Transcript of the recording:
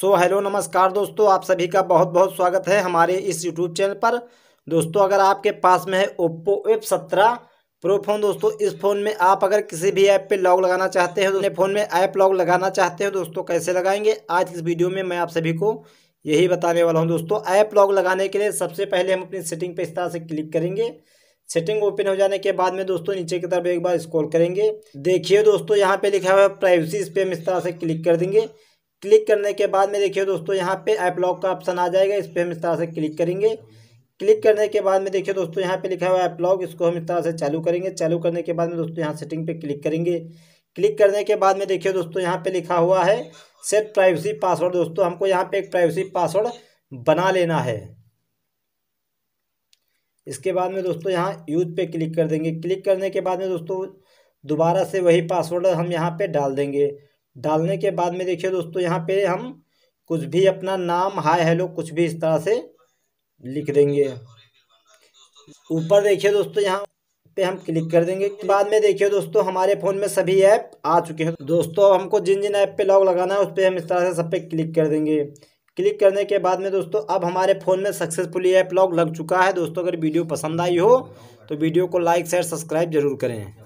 so hello नमस्कार दोस्तों आप सभी का बहुत बहुत स्वागत है हमारे इस यूट्यूब चैनल पर दोस्तों अगर आपके पास में है ओप्पो एफ सत्रह प्रो फोन दोस्तों इस फ़ोन में आप अगर किसी भी ऐप पे लॉग लगाना चाहते हैं तो अपने फ़ोन में ऐप लॉग लगाना चाहते हो दोस्तों कैसे लगाएंगे आज इस वीडियो में मैं आप सभी को यही बताने वाला हूँ दोस्तों ऐप लॉग लगाने के लिए सबसे पहले हम अपनी सेटिंग पर इस तरह से क्लिक करेंगे सेटिंग ओपन हो जाने के बाद में दोस्तों नीचे की तरफ एक बार स्क्रॉल करेंगे देखिए दोस्तों यहाँ पे लिखा हुआ है प्राइवेसी इस पर हम इस तरह से क्लिक कर देंगे क्लिक करने के बाद में देखिए दोस्तों यहाँ पे ऐप लॉक का ऑप्शन आ जाएगा इस पर हम इस तरह से क्लिक करेंगे क्लिक करने के बाद में देखिए दोस्तों यहाँ पे लिखा हुआ ऐप लॉक इसको हम इस तरह से चालू करेंगे चालू करने के बाद में दोस्तों यहाँ सेटिंग पे क्लिक करेंगे क्लिक करने के बाद में देखिए दोस्तों यहाँ पे लिखा हुआ है सेट प्राइवेसी पासवर्ड दोस्तों हमको यहाँ पे एक प्राइवेसी पासवर्ड बना लेना है इसके बाद में दोस्तों यहाँ यूथ पे क्लिक कर देंगे क्लिक करने के बाद में दोस्तों दोबारा से वही पासवर्ड हम यहाँ पे डाल देंगे डालने के बाद में देखिए दोस्तों यहाँ पे हम कुछ भी अपना नाम हाय हेलो कुछ भी इस तरह से लिख देंगे ऊपर देखिए दोस्तों यहाँ पे हम क्लिक कर देंगे बाद में देखिए दोस्तों हमारे फ़ोन में सभी ऐप आ चुके हैं दोस्तों हमको जिन जिन ऐप पे लॉग लगाना है उस पर हम इस तरह से सब पे क्लिक कर देंगे क्लिक करने के बाद में दोस्तों अब हमारे फ़ोन में सक्सेसफुली ऐप लॉग लग चुका है दोस्तों अगर वीडियो पसंद आई हो तो वीडियो को लाइक शेयर सब्सक्राइब जरूर करें